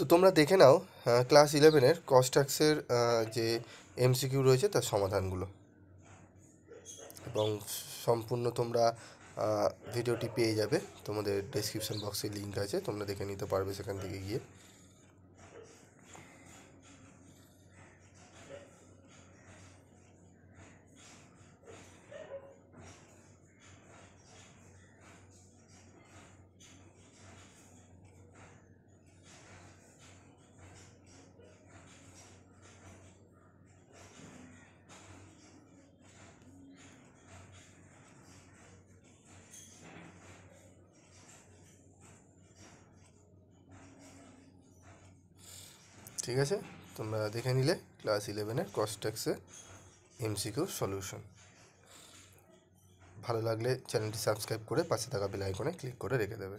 তো তোমরা দেখে নাও ক্লাস ইলেভেনের কস্টাক্সের যে এমসিকিউ রয়েছে তার সমাধানগুলো এবং সম্পূর্ণ তোমরা ভিডিওটি পেয়ে যাবে তোমাদের ডেসক্রিপশন বক্সে লিঙ্ক আছে তোমরা দেখে নিতে পারবে সেখান থেকে গিয়ে ঠিক আছে তোমরা দেখে নিলে ক্লাস ইলেভেনের কস্ট্যাক্সের এমসিকিউ সলিউশন ভালো লাগলে চ্যানেলটি সাবস্ক্রাইব করে পাশে থাকা বেল আইকনে ক্লিক করে রেখে দেবে